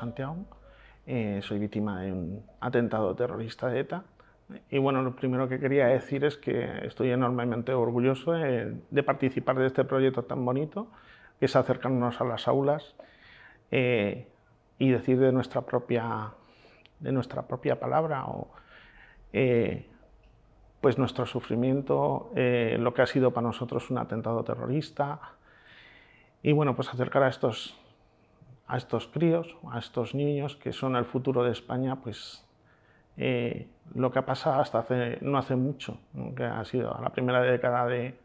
Santiago. Eh, soy víctima de un atentado terrorista de ETA. Y bueno, lo primero que quería decir es que estoy enormemente orgulloso eh, de, participar de este proyecto tan bonito, que es acercarnos a las aulas eh, y decir de nuestra propia, de nuestra propia palabra o, pues nuestro sufrimiento, lo que ha sido para nosotros un atentado terrorista. Y bueno, pues acercar a estos a estos críos, a estos niños que son el futuro de España, pues eh, lo que ha pasado hasta hace, no hace mucho, que ha sido la primera década de,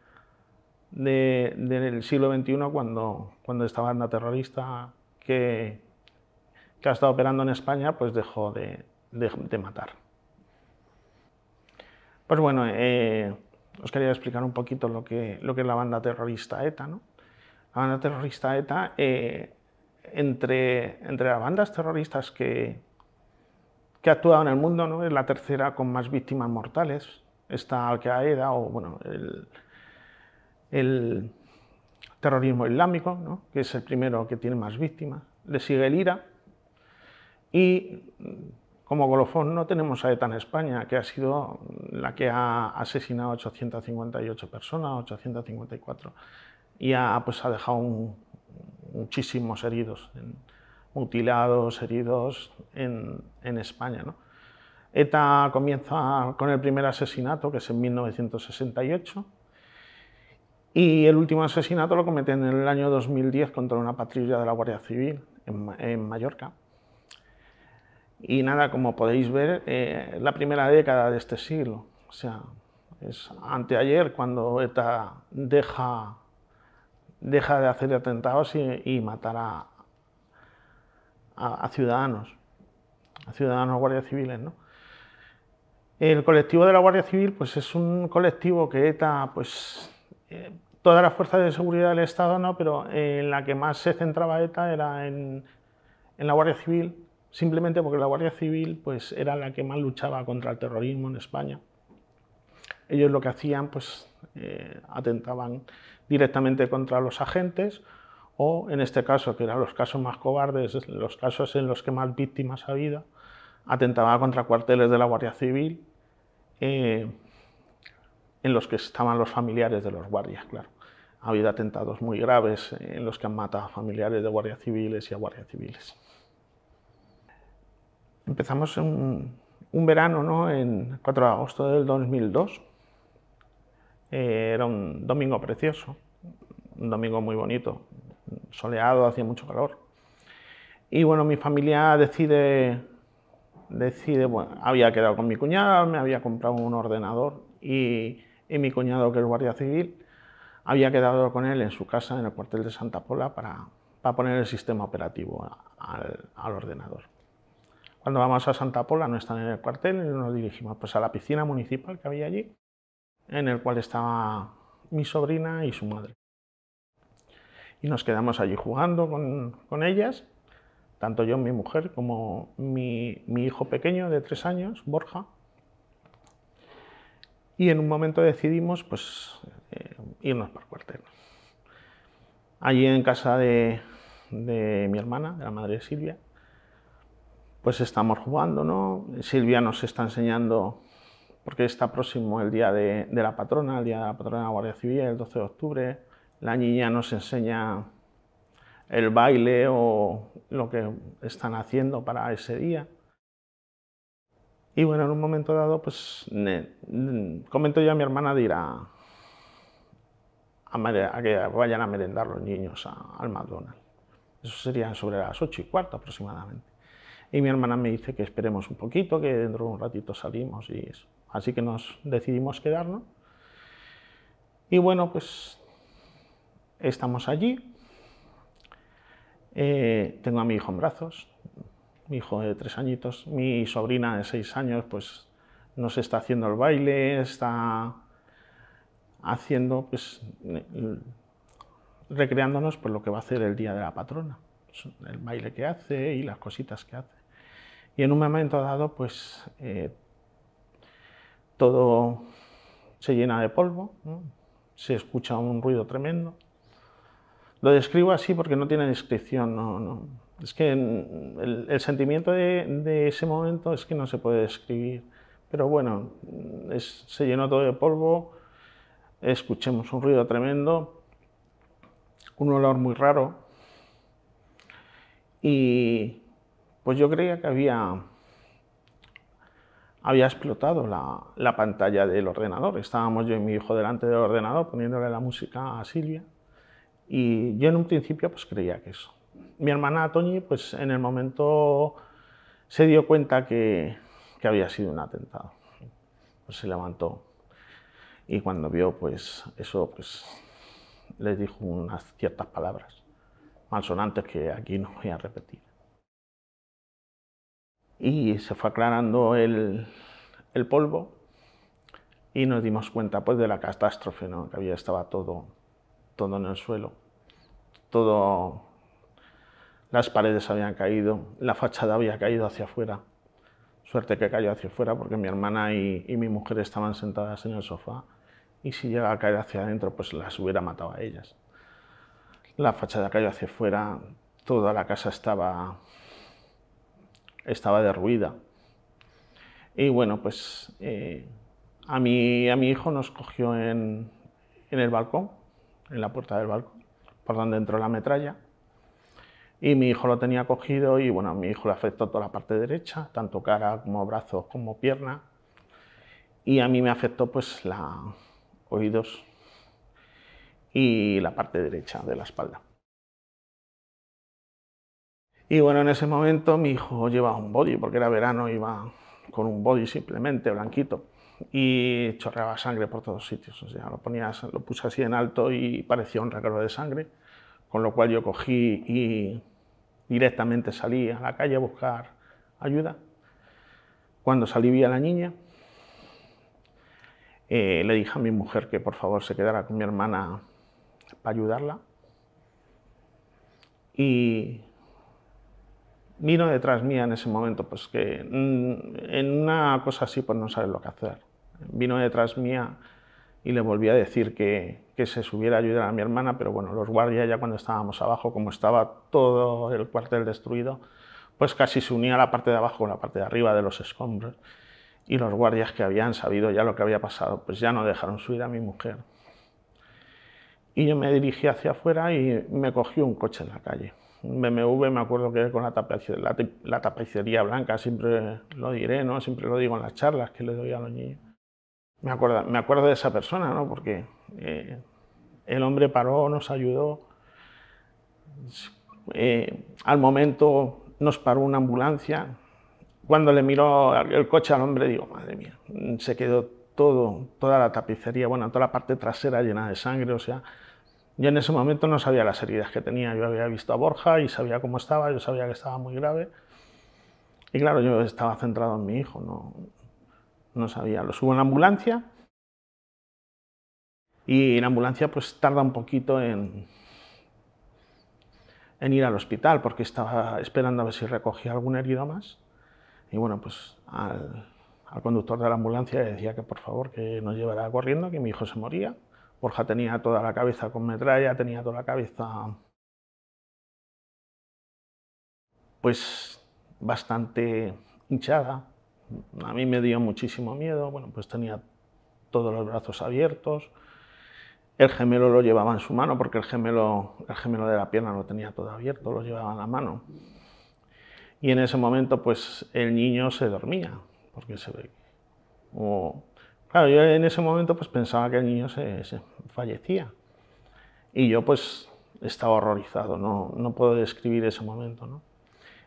del siglo XXI cuando, cuando esta banda terrorista que, que ha estado operando en España pues dejó de, matar. Pues bueno, eh, os quería explicar un poquito lo que, lo que es la banda terrorista ETA. La banda terrorista ETA eh, entre, entre las bandas terroristas que, que actuado en el mundo, ¿no? es la tercera con más víctimas mortales. Está Al-Qaeda o bueno, el, el terrorismo islámico, ¿no? que es el primero que tiene más víctimas. Le sigue el IRA. Y mm, como golofón no tenemos a ETA en España, que ha sido la que ha asesinado 858 personas, 854, y pues, ha dejado un, muchísimos heridos, mutilados, heridos en, España. ETA comienza con el primer asesinato, que es en 1968, y el último asesinato lo cometen en el año 2010 contra una patrulla de la Guardia Civil en, Mallorca. Y nada, como podéis ver, eh, la primera década de este siglo, o sea, es anteayer cuando ETA deja deja de hacer atentados y, matar a, ciudadanos, a ciudadanos guardias civiles. ¿no? El colectivo de la Guardia Civil pues, es un colectivo que ETA, pues, eh, todas las fuerzas de seguridad del Estado, ¿no? pero en eh, la que más se centraba ETA era en, la Guardia Civil, simplemente porque la Guardia Civil pues, era la que más luchaba contra el terrorismo en España. Ellos lo que hacían, pues eh, atentaban directamente contra los agentes o, en este caso, que eran los casos más cobardes, los casos en los que más víctimas ha habido, atentaba contra cuarteles de la Guardia Civil eh, en los que estaban los familiares de los guardias, claro. Ha habido atentados muy graves en los que han matado a familiares de guardias civiles y a guardias civiles. Empezamos un, un verano, ¿no? en 4 de agosto del 2002, eh, era un domingo precioso, un domingo muy bonito, soleado, hacía mucho calor. Y bueno, mi familia decide, decide bueno, había quedado con mi cuñado, me había comprado un ordenador y, mi cuñado, que es guardia civil, había quedado con él en su casa, en el cuartel de Santa Pola, para, poner el sistema operativo al, ordenador. Cuando vamos a Santa Pola, no están en el cuartel, nos dirigimos pues, a la piscina municipal que había allí en el cual estaba mi sobrina y su madre. Y nos quedamos allí jugando con, ellas, tanto yo, mi mujer, como mi, hijo pequeño de tres años, Borja. Y en un momento decidimos pues, eh, irnos por cuartel. Allí en casa de, de mi hermana, de la madre de Silvia, pues estamos jugando, ¿no? Silvia nos está enseñando porque está próximo el día de, la patrona, el día de la patrona de la Guardia Civil, el 12 de octubre. La niña nos enseña el baile o lo que están haciendo para ese día. Y bueno, en un momento dado, pues comento yo a mi hermana de ir a, que vayan a merendar los niños al McDonald's. Eso sería sobre las ocho y cuarto aproximadamente. Y mi hermana me dice que esperemos un poquito, que dentro de un ratito salimos y eso. Así que nos decidimos quedarnos. Y bueno, pues estamos allí. Eh, tengo a mi hijo en brazos, mi hijo de tres añitos, mi sobrina de seis años, pues nos está haciendo el baile, está haciendo, pues, recreándonos por pues, lo que va a hacer el día de la patrona, el baile que hace y las cositas que hace. Y en un momento dado, pues, eh, todo se llena de polvo, se escucha un ruido tremendo. Lo describo así porque no tiene descripción, no, no. es que el, sentimiento de, ese momento es que no se puede describir, pero bueno, se llenó todo de polvo, escuchemos un ruido tremendo, un olor muy raro y pues yo creía que había había explotado la, pantalla del ordenador. Estábamos yo y mi hijo delante del ordenador poniéndole la música a Silvia y yo en un principio pues creía que eso. Mi hermana Toñi pues en el momento se dio cuenta que, que había sido un atentado. Pues se levantó y cuando vio pues eso pues les dijo unas ciertas palabras malsonantes que aquí no voy a repetir y se fue aclarando el, polvo y nos dimos cuenta pues de la catástrofe, ¿no? que había, estaba todo, todo en el suelo, todo, las paredes habían caído, la fachada había caído hacia afuera. Suerte que cayó hacia afuera porque mi hermana y, mi mujer estaban sentadas en el sofá y si llegaba a caer hacia adentro pues las hubiera matado a ellas. La fachada cayó hacia afuera, toda la casa estaba estaba derruida. Y bueno, pues eh, a, mí, a mi hijo nos cogió en, el balcón, en la puerta del balcón, por donde entró la metralla. Y mi hijo lo tenía cogido y bueno, a mi hijo le afectó toda la parte derecha, tanto cara como brazos como pierna. Y a mí me afectó pues la oídos y la parte derecha de la espalda. Y bueno, en ese momento mi hijo llevaba un body, porque era verano, iba con un body simplemente blanquito y chorreaba sangre por todos sitios. O sea, lo, lo puse así en alto y parecía un regalo de sangre, con lo cual yo cogí y directamente salí a la calle a buscar ayuda. Cuando salí vi a la niña, eh, le dije a mi mujer que por favor se quedara con mi hermana para ayudarla. Y vino detrás mía en ese momento, pues que mm, en una cosa así pues no sabes lo que hacer. Vino detrás mía y le volví a decir que, que se subiera a ayudar a mi hermana, pero bueno, los guardias ya cuando estábamos abajo, como estaba todo el cuartel destruido, pues casi se unía la parte de abajo con la parte de arriba de los escombros. Y los guardias que habían sabido ya lo que había pasado, pues ya no dejaron subir a mi mujer. Y yo me dirigí hacia afuera y me cogió un coche en la calle un BMW, me acuerdo que con la, tapicería, la, blanca, siempre lo diré, ¿no? Siempre lo digo en las charlas que le doy a los niños. Me acuerdo, me acuerdo de esa persona, ¿no? Porque eh, el hombre paró, nos ayudó. Eh, al momento nos paró una ambulancia. Cuando le miró el coche al hombre, digo, madre mía, se quedó todo, toda la tapicería, bueno, toda la parte trasera llena de sangre, o sea, yo en ese momento no sabía las heridas que tenía, yo había visto a Borja y sabía cómo estaba, yo sabía que estaba muy grave. Y claro, yo estaba centrado en mi hijo, no, sabía. Lo subo en la ambulancia y la ambulancia pues tarda un poquito en, en ir al hospital porque estaba esperando a ver si recogía algún herido más. Y bueno, pues al, al conductor de la ambulancia le decía que por favor que nos llevara corriendo, que mi hijo se moría. Borja tenía toda la cabeza con metralla, tenía toda la cabeza pues bastante hinchada. A mí me dio muchísimo miedo, bueno, pues tenía todos los brazos abiertos. El gemelo lo llevaba en su mano porque el gemelo, el gemelo de la pierna lo tenía todo abierto, lo llevaba en la mano. Y en ese momento pues el niño se dormía, porque se ve Claro, yo en ese momento pues pensaba que el niño se, fallecía. Y yo pues estaba horrorizado, no, no puedo describir ese momento, ¿no?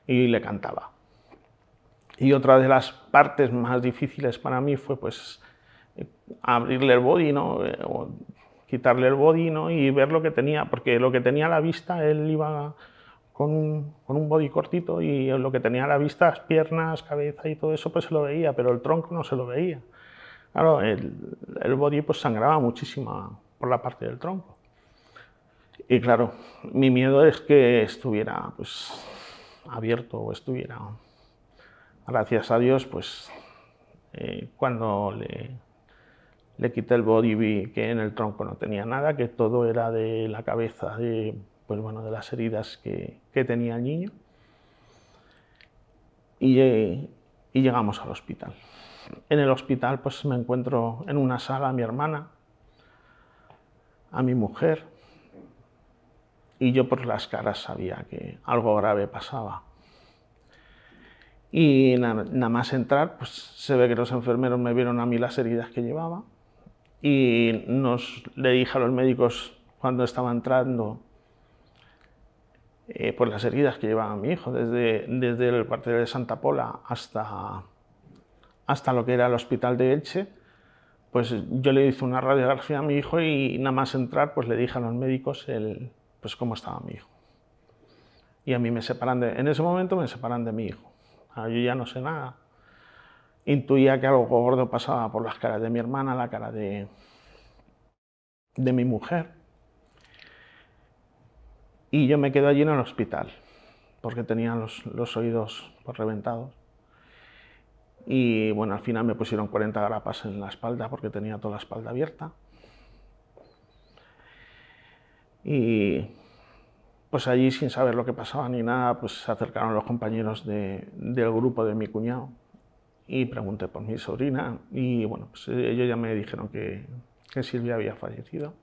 Y le cantaba. Y otra de las partes más difíciles para mí fue pues abrirle el body, eh, O quitarle el body, Y ver lo que tenía, porque lo que tenía a la vista, él iba con un, con un body cortito y lo que tenía a la vista, las piernas, cabeza y todo eso, pues se lo veía, pero el tronco no se lo veía. Claro, el, body pues sangraba muchísimo por la parte del tronco. Y claro, mi miedo es que estuviera pues, abierto o estuviera. Gracias a Dios, pues eh, cuando le, le quité el body vi que en el tronco no tenía nada, que todo era de la cabeza, de, pues, bueno, de las heridas que, tenía el niño. y eh, llegamos al hospital en el hospital pues me encuentro en una sala a mi hermana, a mi mujer, y yo por las caras sabía que algo grave pasaba. Y nada, más entrar, pues se ve que los enfermeros me vieron a mí las heridas que llevaba y nos le dije a los médicos cuando estaba entrando eh, por las heridas que llevaba mi hijo, desde, desde el cuartel de Santa Pola hasta hasta lo que era el hospital de Elche, pues yo le hice una radiografía a mi hijo y nada más entrar, pues le dije a los médicos el, pues cómo estaba mi hijo. Y a mí me separan de, en ese momento me separan de mi hijo. Ah, yo ya no sé nada. Intuía que algo gordo pasaba por las caras de mi hermana, la cara de, de mi mujer. Y yo me quedo allí en el hospital, porque tenía los, oídos pues, reventados. Y bueno, al final me pusieron 40 grapas en la espalda porque tenía toda la espalda abierta. Y pues allí, sin saber lo que pasaba ni nada, pues se acercaron los compañeros del grupo de mi cuñado y pregunté por mi sobrina. Y bueno, pues, eh, ellos ya me dijeron que, Silvia había fallecido,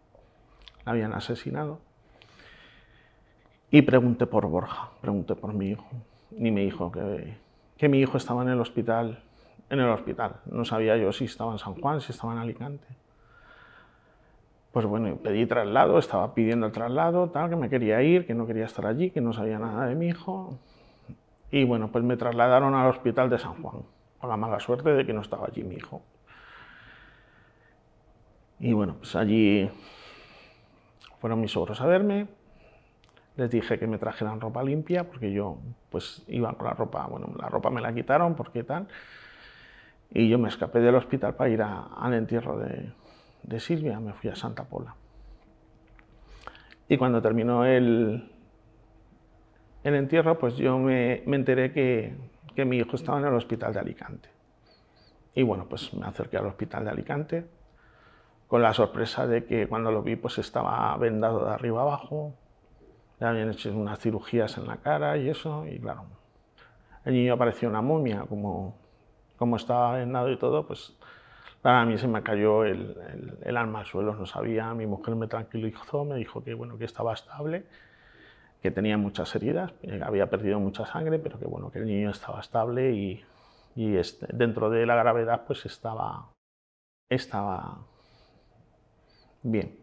la habían asesinado. Y pregunté por Borja, pregunté por mi hijo. Y me dijo que, que mi hijo estaba en el hospital en el hospital. No sabía yo si estaba en San Juan, si estaba en Alicante. Pues bueno, pedí traslado, estaba pidiendo el traslado, tal, que me quería ir, que no quería estar allí, que no sabía nada de mi hijo. Y bueno, pues me trasladaron al hospital de San Juan, con la mala suerte de que no estaba allí mi hijo. Y bueno, pues allí fueron mis sobros a verme, les dije que me trajeran ropa limpia porque yo pues iba con la ropa, bueno, la ropa me la quitaron porque tal, y yo me escapé del hospital para ir al entierro de, de Silvia, me fui a Santa Pola. Y cuando terminó el, el entierro, pues yo me, me enteré que, que, mi hijo estaba en el hospital de Alicante. Y bueno, pues me acerqué al hospital de Alicante con la sorpresa de que cuando lo vi, pues estaba vendado de arriba abajo, le habían hecho unas cirugías en la cara y eso, y claro, el niño parecía una momia, como como estaba nado y todo, pues a mí se me cayó el, alma al suelo, no sabía, mi mujer me tranquilizó, me dijo que, bueno, que estaba estable, que tenía muchas heridas, eh, había perdido mucha sangre, pero que, bueno, que el niño estaba estable y, este, dentro de la gravedad pues estaba, estaba bien.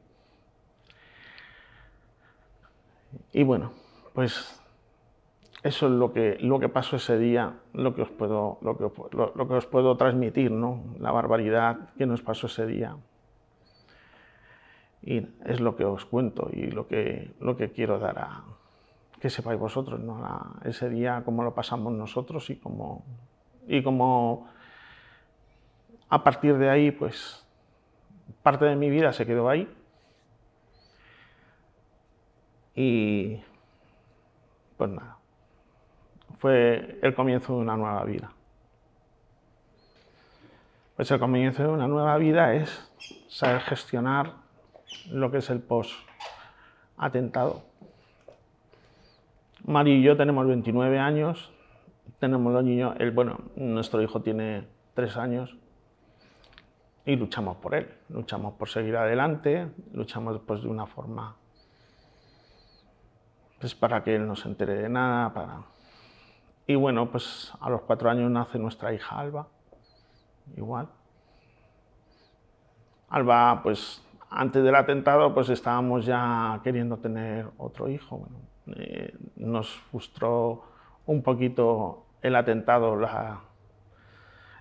Y bueno, pues eso es lo que, lo que pasó ese día, lo que os puedo, lo lo, que os puedo transmitir, ¿no? la barbaridad que nos pasó ese día. Y es lo que os cuento y lo que, lo que quiero dar a que sepáis vosotros, ¿no? ese día, cómo lo pasamos nosotros y cómo, y cómo a partir de ahí, pues parte de mi vida se quedó ahí. Y pues nada fue el comienzo de una nueva vida. Pues el comienzo de una nueva vida es saber gestionar lo que es el post-atentado. Mari y yo tenemos 29 años, tenemos los niños, el, bueno, nuestro hijo tiene 3 años y luchamos por él, luchamos por seguir adelante, luchamos pues de una forma pues para que él no se entere de nada, para y bueno, pues a los cuatro años nace nuestra hija Alba, igual. Alba, pues antes del atentado, pues estábamos ya queriendo tener otro hijo. Eh, nos frustró un poquito el atentado, la,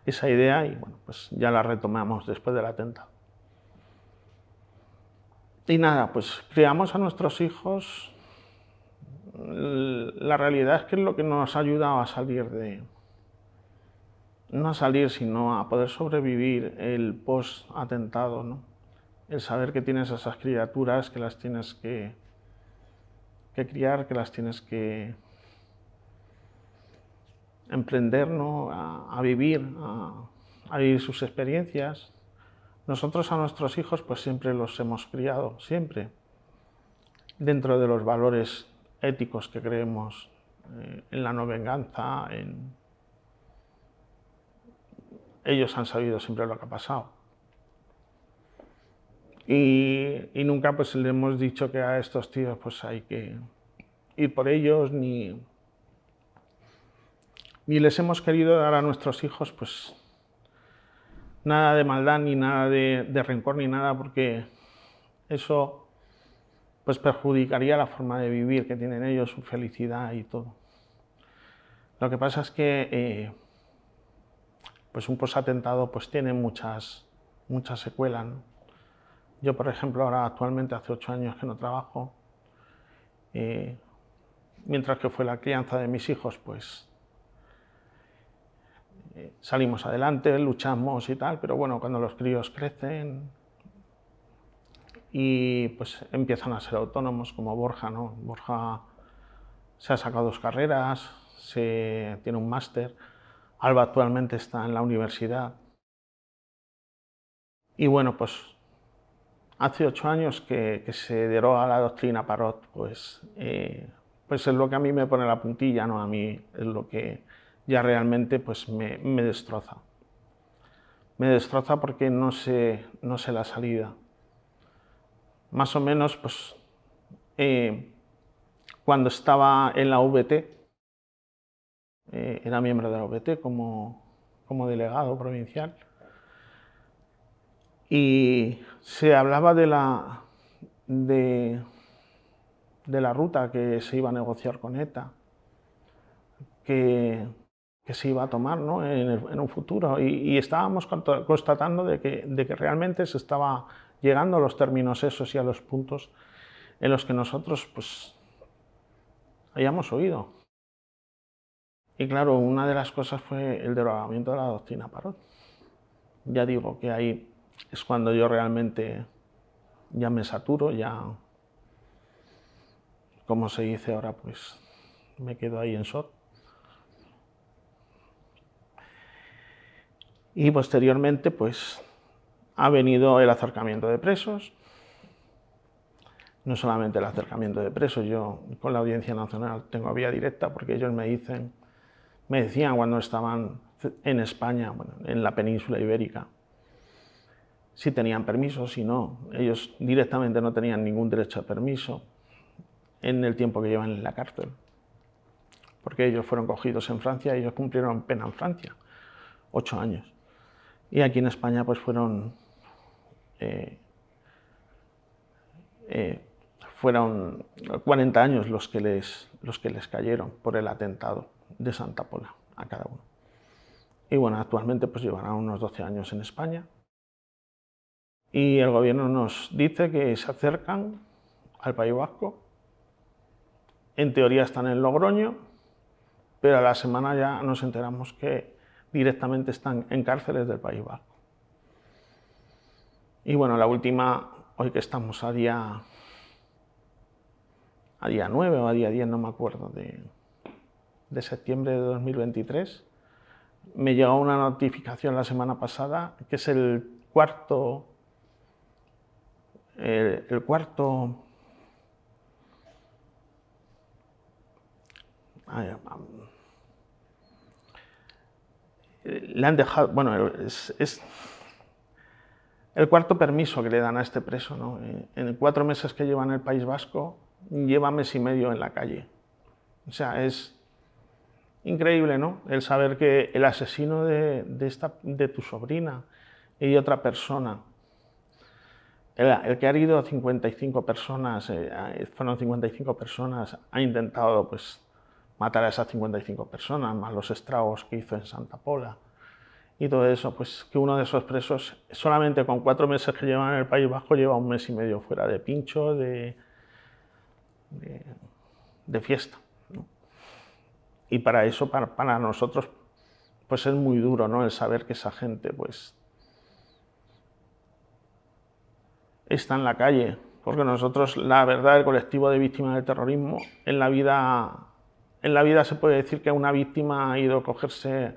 esa idea, y bueno, pues ya la retomamos después del atentado. Y nada, pues criamos a nuestros hijos la realidad es que es lo que nos ha ayudado a salir de, no a salir, sino a poder sobrevivir el post-atentado, ¿no? El saber que tienes esas criaturas, que las tienes que, que criar, que las tienes que emprender, ¿no? A, vivir, a, a, vivir sus experiencias. Nosotros a nuestros hijos pues siempre los hemos criado, siempre, dentro de los valores éticos que creemos eh, en la no venganza, ellos han sabido siempre lo que ha pasado. Y, nunca pues le hemos dicho que a estos tíos pues hay que ir por ellos, ni, ni les hemos querido dar a nuestros hijos pues nada de maldad, ni nada de, de rencor, ni nada, porque eso pues perjudicaría la forma de vivir que tienen ellos, su felicidad y todo. Lo que pasa es que eh, pues un posatentado pues tiene muchas, muchas secuelas. Yo, por ejemplo, ahora actualmente hace ocho años que no trabajo, eh, mientras que fue la crianza de mis hijos, pues eh, salimos adelante, luchamos y tal, pero bueno, cuando los críos crecen, y pues empiezan a ser autónomos como Borja, ¿no? Borja se ha sacado dos carreras, se tiene un máster, Alba actualmente está en la universidad. Y bueno, pues hace ocho años que, que se a la doctrina Parot, pues, eh, pues es lo que a mí me pone la puntilla, ¿no? A mí es lo que ya realmente pues me, me destroza. Me destroza porque no sé, no sé la salida más o menos, pues, eh, cuando estaba en la VT, eh, era miembro de la VT como, delegado provincial, y se hablaba de la, de, la ruta que se iba a negociar con ETA, que, se iba a tomar en, un futuro. Y, estábamos constatando de de que, realmente se estaba llegando a los términos esos y a los puntos en los que nosotros pues hayamos oído. Y claro, una de las cosas fue el derogamiento de la doctrina Parot. Ya digo que ahí es cuando yo realmente ya me saturo, ya, como se dice ahora, pues me quedo ahí en shock. Y posteriormente, pues ha venido el acercamiento de presos, no solamente el acercamiento de presos, yo con la Audiencia Nacional tengo vía directa porque ellos me dicen, me decían cuando estaban en España, en la península ibérica, si tenían permiso, si no. Ellos directamente no tenían ningún derecho a permiso en el tiempo que llevan en la cárcel, porque ellos fueron cogidos en Francia y ellos cumplieron pena en Francia, ocho años. Y aquí en España pues fueron eh, eh, fueron 40 años los que, les, cayeron por el atentado de Santa Pola a cada uno. Y bueno, actualmente pues llevarán unos 12 años en España. Y el gobierno nos dice que se acercan al País Vasco. En teoría están en Logroño, pero a la semana ya nos enteramos que directamente están en cárceles del País Vasco. Y bueno, la última, hoy que estamos a día, a día 9 o a día 10, no me acuerdo, de, septiembre de 2023, me llegó una notificación la semana pasada, que es el cuarto, el, cuarto le han dejado, bueno, es, el cuarto permiso que le dan a este preso, eh, en cuatro meses que lleva en el País Vasco, lleva mes y medio en la calle. O sea, es increíble, ¿no? El saber que el asesino de, de, tu sobrina y otra persona, el, que ha herido a 55 personas, eh, fueron 55 personas, ha intentado pues, matar a esas 55 personas, más los estragos que hizo en Santa Pola y todo eso, pues que uno de esos presos solamente con cuatro meses que llevan en el País Vasco lleva un mes y medio fuera de pincho, de, de, fiesta. Y para eso, para, para, nosotros, pues es muy duro, ¿no? El saber que esa gente, pues, está en la calle. Porque nosotros, la verdad, el colectivo de víctimas del terrorismo, en la vida, en la vida se puede decir que una víctima ha ido a cogerse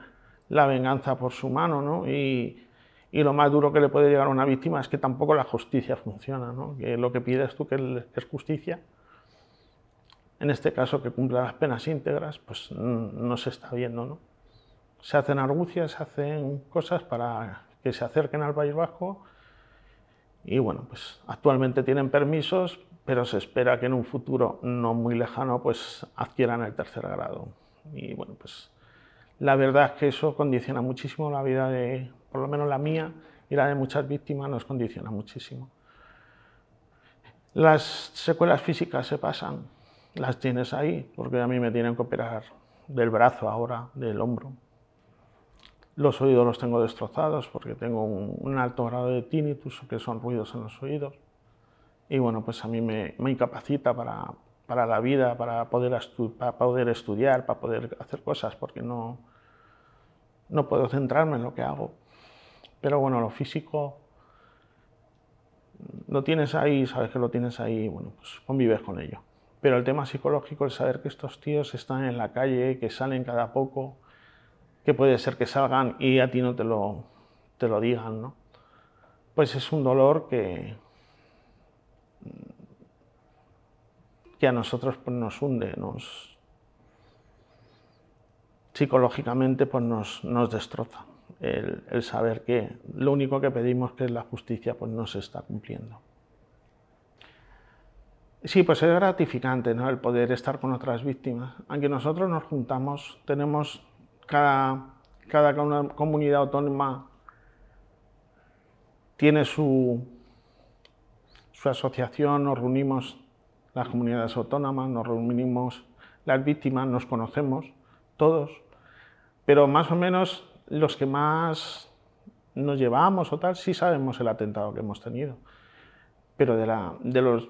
la venganza por su mano, ¿no? Y, lo más duro que le puede llegar a una víctima es que tampoco la justicia funciona, Que lo que pides tú que es justicia, en este caso que cumpla las penas íntegras, pues mm, no se está viendo, Se hacen argucias, se hacen cosas para que se acerquen al País Vasco y bueno, pues actualmente tienen permisos, pero se espera que en un futuro no muy lejano pues adquieran el tercer grado. Y bueno, pues la verdad es que eso condiciona muchísimo la vida de, por lo menos la mía y la de muchas víctimas, nos condiciona muchísimo. Las secuelas físicas se pasan, las tienes ahí, porque a mí me tienen que operar del brazo ahora, del hombro. Los oídos los tengo destrozados porque tengo un, alto grado de tinnitus, que son ruidos en los oídos. Y bueno, pues a mí me, me incapacita para, para la vida, para poder, estudiar, para poder hacer cosas, porque no, no puedo centrarme en lo que hago. Pero bueno, lo físico mm, lo tienes ahí, sabes que lo tienes ahí, bueno, pues convives con ello. Pero el tema psicológico, el saber que estos tíos están en la calle, que salen cada poco, que puede ser que salgan y a ti no te lo, te lo digan, ¿no? Pues es un dolor que, que a nosotros pues, nos hunde, nos psicológicamente pues, nos, destroza el, saber que lo único que pedimos que es la justicia pues, no se está cumpliendo. Sí, pues es gratificante el poder estar con otras víctimas. Aunque nosotros nos juntamos, tenemos cada, cada comunidad autónoma tiene su, su asociación, nos reunimos las comunidades autónomas, nos reunimos las víctimas, nos conocemos todos, pero más o menos los que más nos llevamos o tal, sí sabemos el atentado que hemos tenido. Pero de, la, de los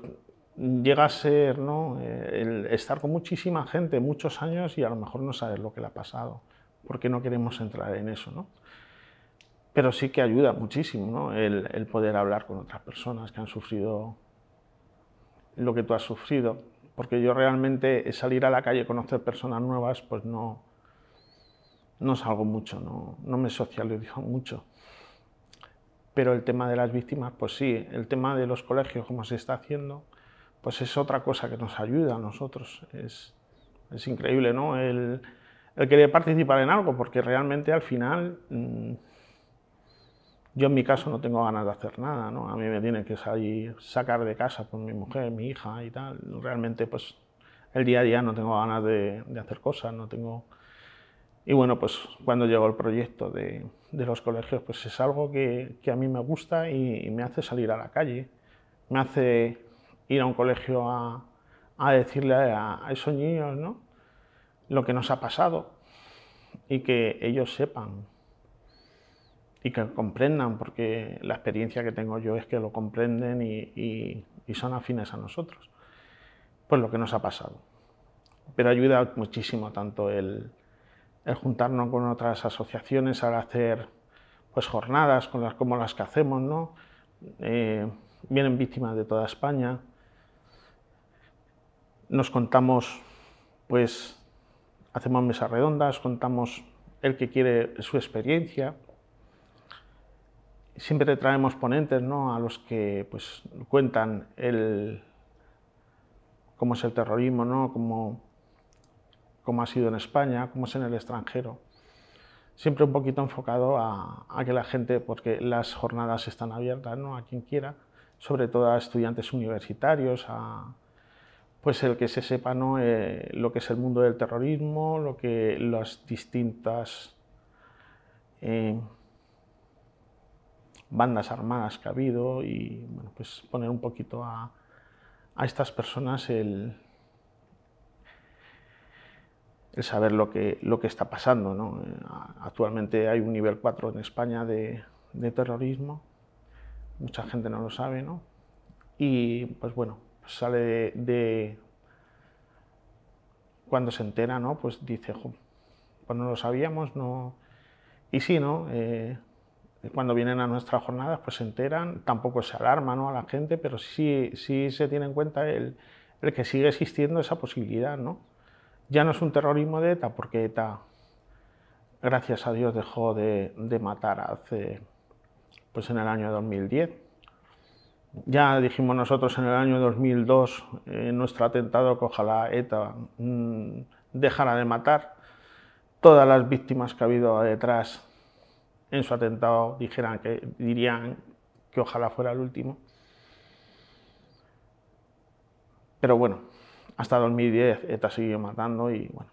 llega a ser ¿no? Eh, el estar con muchísima gente muchos años y a lo mejor no sabes lo que le ha pasado, porque no queremos entrar en eso. ¿no? Pero sí que ayuda muchísimo ¿no? el, el, poder hablar con otras personas que han sufrido lo que tú has sufrido, porque yo realmente salir a la calle, conocer personas nuevas, pues no, no salgo mucho, no, no me socializo mucho. Pero el tema de las víctimas, pues sí, el tema de los colegios, como se está haciendo, pues es otra cosa que nos ayuda a nosotros. Es, es increíble, ¿no? El, el querer participar en algo, porque realmente al final... Mm, yo en mi caso no tengo ganas de hacer nada, ¿no? A mí me tienen que salir, sacar de casa con mi mujer, mi hija y tal. Realmente, pues, el día a día no tengo ganas de, hacer cosas, no tengo... Y bueno, pues cuando llegó el proyecto de, de los colegios, pues es algo que, que a mí me gusta y, me hace salir a la calle, me hace ir a un colegio a, a decirle a, a, esos niños ¿no? lo que nos ha pasado y que ellos sepan y que comprendan, porque la experiencia que tengo yo es que lo comprenden y, son afines a nosotros. Pues lo que nos ha pasado. Pero ayuda muchísimo tanto el, juntarnos con otras asociaciones al hacer pues jornadas con las, como las que hacemos, ¿no? Eh, vienen víctimas de toda España. Nos contamos, pues hacemos mesas redondas, contamos el que quiere su experiencia, siempre traemos ponentes ¿no? a los que pues, cuentan el, cómo es el terrorismo, ¿no? cómo, cómo ha sido en España, cómo es en el extranjero. Siempre un poquito enfocado a, a que la gente, porque las jornadas están abiertas a quien quiera, sobre todo a estudiantes universitarios, a, pues el que se sepa ¿no? Eh, lo que es el mundo del terrorismo, lo que las distintas... Eh, bandas armadas que ha habido y bueno, pues poner un poquito a, estas personas el, el saber lo que, lo que está pasando. ¿no? Eh, actualmente hay un nivel 4 en España de, terrorismo, mucha gente no lo sabe, y pues bueno, sale de, Cuando se entera, ¿no? pues dice, pues no lo sabíamos, no... Y sí, ¿no? Eh, cuando vienen a nuestras jornadas, pues se enteran, tampoco se alarma ¿no? a la gente, pero sí, sí se tiene en cuenta el, el, que sigue existiendo esa posibilidad. ¿no? Ya no es un terrorismo de ETA, porque ETA, gracias a Dios, dejó de, de matar hace, pues en el año 2010. Ya dijimos nosotros en el año 2002, eh, en nuestro atentado, que ojalá ETA mm, dejara de matar. Todas las víctimas que ha habido detrás en su atentado dijeran que dirían que ojalá fuera el último. Pero bueno, hasta 2010 ETA sigue matando y bueno,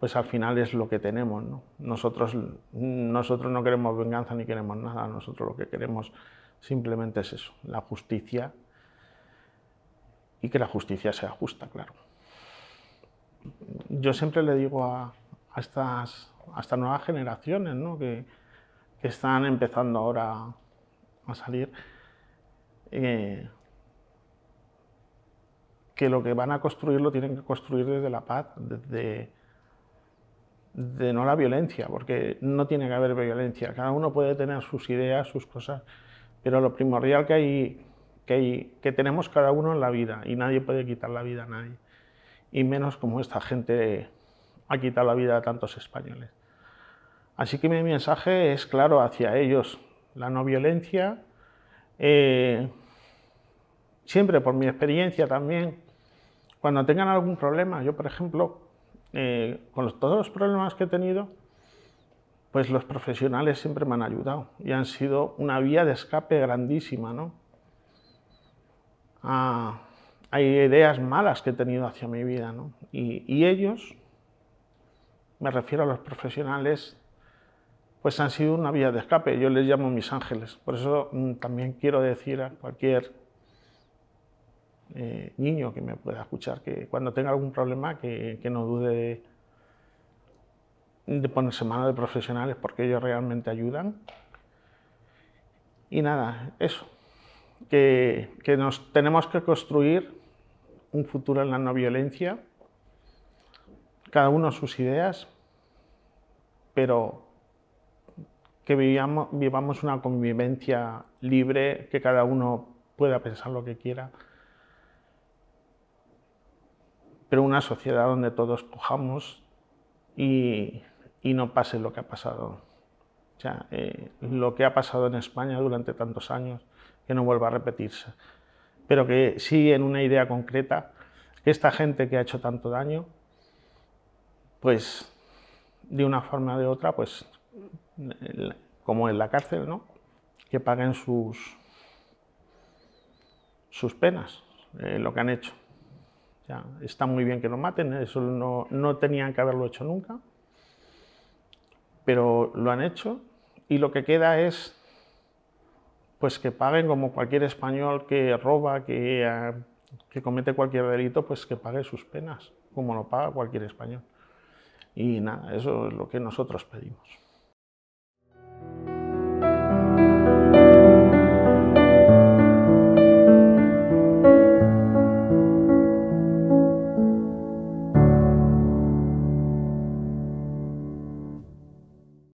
pues al final es lo que tenemos. ¿no? Nosotros, nosotros no queremos venganza ni queremos nada, nosotros lo que queremos simplemente es eso, la justicia y que la justicia sea justa, claro. Yo siempre le digo a, a estas hasta nuevas generaciones que, están empezando ahora a salir, eh, que lo que van a construir lo tienen que construir desde la paz, desde de no la violencia, porque no tiene que haber violencia. Cada uno puede tener sus ideas, sus cosas, pero lo primordial que hay, que, hay, que tenemos cada uno en la vida, y nadie puede quitar la vida a nadie, y menos como esta gente ha quitado la vida a tantos españoles. Así que mi mensaje es claro hacia ellos. La no violencia, eh, siempre por mi experiencia también, cuando tengan algún problema, yo por ejemplo, eh, con todos los problemas que he tenido, pues los profesionales siempre me han ayudado y han sido una vía de escape grandísima, ¿no? Ah, hay ideas malas que he tenido hacia mi vida, ¿no? y, y ellos me refiero a los profesionales, pues han sido una vía de escape. Yo les llamo mis ángeles. Por eso mm, también quiero decir a cualquier eh, niño que me pueda escuchar que cuando tenga algún problema que, no dude de, ponerse mano de profesionales porque ellos realmente ayudan. Y nada, eso. Que, que nos tenemos que construir un futuro en la no violencia, cada uno sus ideas, pero que vivamos, vivamos una convivencia libre, que cada uno pueda pensar lo que quiera, pero una sociedad donde todos cojamos y, no pase lo que ha pasado. O eh, lo que ha pasado en España durante tantos años, que no vuelva a repetirse. Pero que sí en una idea concreta, que esta gente que ha hecho tanto daño, pues de una forma o de otra, pues como en la cárcel, ¿no? Que paguen sus, sus penas, eh, lo que han hecho. Ya, está muy bien que lo maten, eso no, no tenían que haberlo hecho nunca, pero lo han hecho y lo que queda es pues que paguen como cualquier español que roba, que, eh, que comete cualquier delito, pues que pague sus penas, como lo paga cualquier español. Y nada, eso es lo que nosotros pedimos.